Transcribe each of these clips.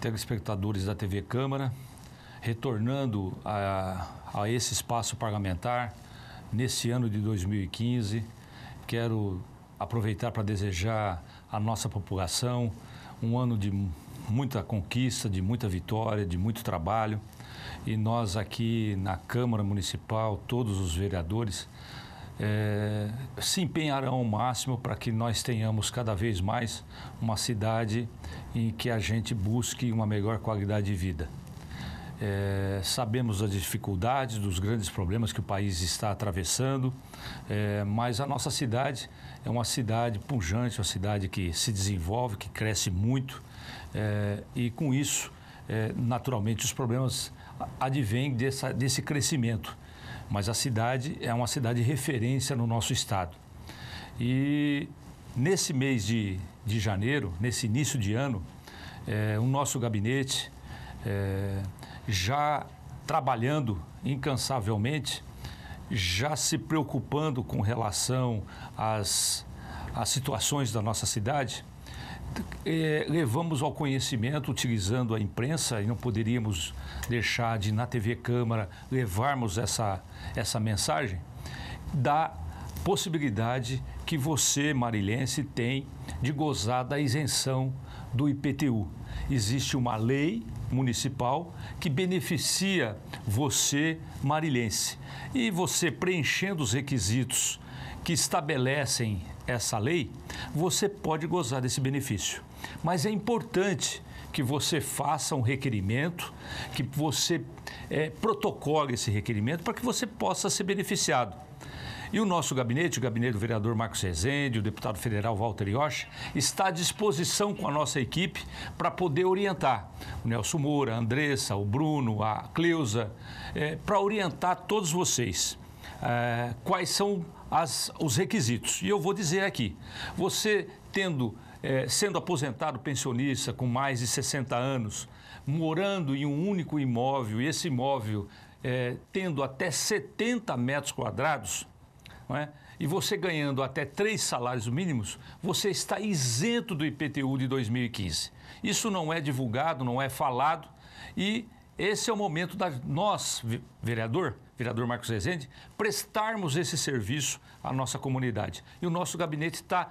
telespectadores da TV Câmara, retornando a, a esse espaço parlamentar nesse ano de 2015. Quero aproveitar para desejar à nossa população um ano de muita conquista, de muita vitória, de muito trabalho. E nós aqui na Câmara Municipal, todos os vereadores, é, se empenharão ao máximo para que nós tenhamos cada vez mais uma cidade em que a gente busque uma melhor qualidade de vida. É, sabemos das dificuldades, dos grandes problemas que o país está atravessando, é, mas a nossa cidade é uma cidade pujante, uma cidade que se desenvolve, que cresce muito, é, e com isso, é, naturalmente, os problemas advêm dessa, desse crescimento mas a cidade é uma cidade de referência no nosso estado. E nesse mês de, de janeiro, nesse início de ano, é, o nosso gabinete é, já trabalhando incansavelmente, já se preocupando com relação às, às situações da nossa cidade, é, levamos ao conhecimento, utilizando a imprensa, e não poderíamos deixar de, na TV Câmara, levarmos essa, essa mensagem, da possibilidade que você, Marilense tem de gozar da isenção do IPTU. Existe uma lei municipal que beneficia você, Marilense E você, preenchendo os requisitos que estabelecem essa lei, você pode gozar desse benefício. Mas é importante que você faça um requerimento, que você é, protocole esse requerimento para que você possa ser beneficiado. E o nosso gabinete, o gabinete do vereador Marcos Rezende, o deputado federal Walter Iosch, está à disposição com a nossa equipe para poder orientar o Nelson Moura, a Andressa, o Bruno, a Cleusa, é, para orientar todos vocês é, quais são as, os requisitos. E eu vou dizer aqui: você tendo, é, sendo aposentado pensionista com mais de 60 anos, morando em um único imóvel, e esse imóvel é, tendo até 70 metros quadrados, não é? e você ganhando até três salários mínimos, você está isento do IPTU de 2015. Isso não é divulgado, não é falado e esse é o momento da nós, vereador, vereador Marcos Rezende, prestarmos esse serviço à nossa comunidade. E o nosso gabinete está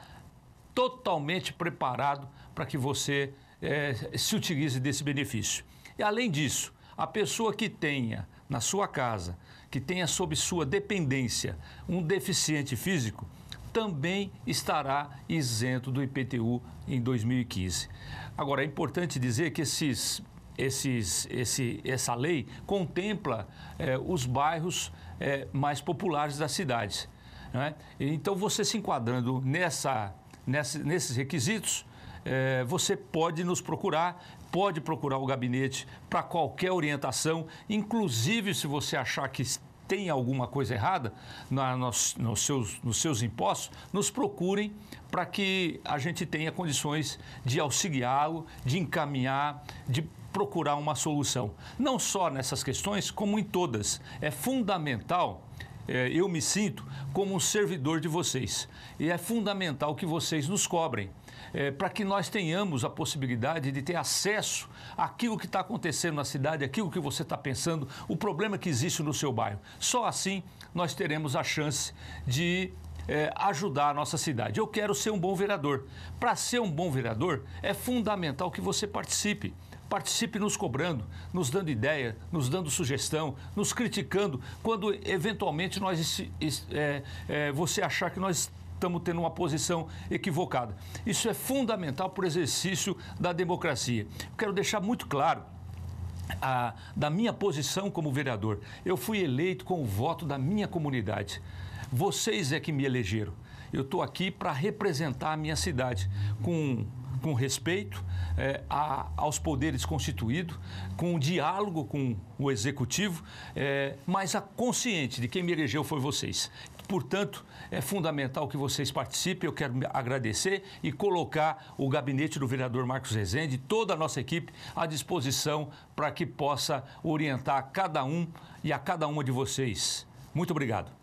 totalmente preparado para que você é, se utilize desse benefício. E além disso, a pessoa que tenha na sua casa, que tenha sob sua dependência um deficiente físico, também estará isento do IPTU em 2015. Agora, é importante dizer que esses esses, esse, essa lei contempla é, os bairros é, mais populares das cidades. É? Então, você se enquadrando nessa, nessa nesses requisitos, é, você pode nos procurar, pode procurar o gabinete para qualquer orientação, inclusive se você achar que tem alguma coisa errada na, nos, nos, seus, nos seus impostos, nos procurem para que a gente tenha condições de auxiliá-lo, de encaminhar, de procurar uma solução. Não só nessas questões, como em todas. É fundamental eh, eu me sinto como um servidor de vocês. E é fundamental que vocês nos cobrem, é, para que nós tenhamos a possibilidade de ter acesso àquilo que está acontecendo na cidade, àquilo que você está pensando, o problema que existe no seu bairro. Só assim nós teremos a chance de. É, ajudar a nossa cidade. Eu quero ser um bom vereador. Para ser um bom vereador, é fundamental que você participe. Participe nos cobrando, nos dando ideia, nos dando sugestão, nos criticando, quando eventualmente nós, é, é, você achar que nós estamos tendo uma posição equivocada. Isso é fundamental para o exercício da democracia. Quero deixar muito claro. A, da minha posição como vereador. Eu fui eleito com o voto da minha comunidade. Vocês é que me elegeram. Eu estou aqui para representar a minha cidade com com respeito é, a, aos poderes constituídos, com diálogo com o executivo, é, mas a consciente de quem me elegeu foi vocês. Portanto, é fundamental que vocês participem. Eu quero agradecer e colocar o gabinete do vereador Marcos Rezende, toda a nossa equipe, à disposição para que possa orientar cada um e a cada uma de vocês. Muito obrigado.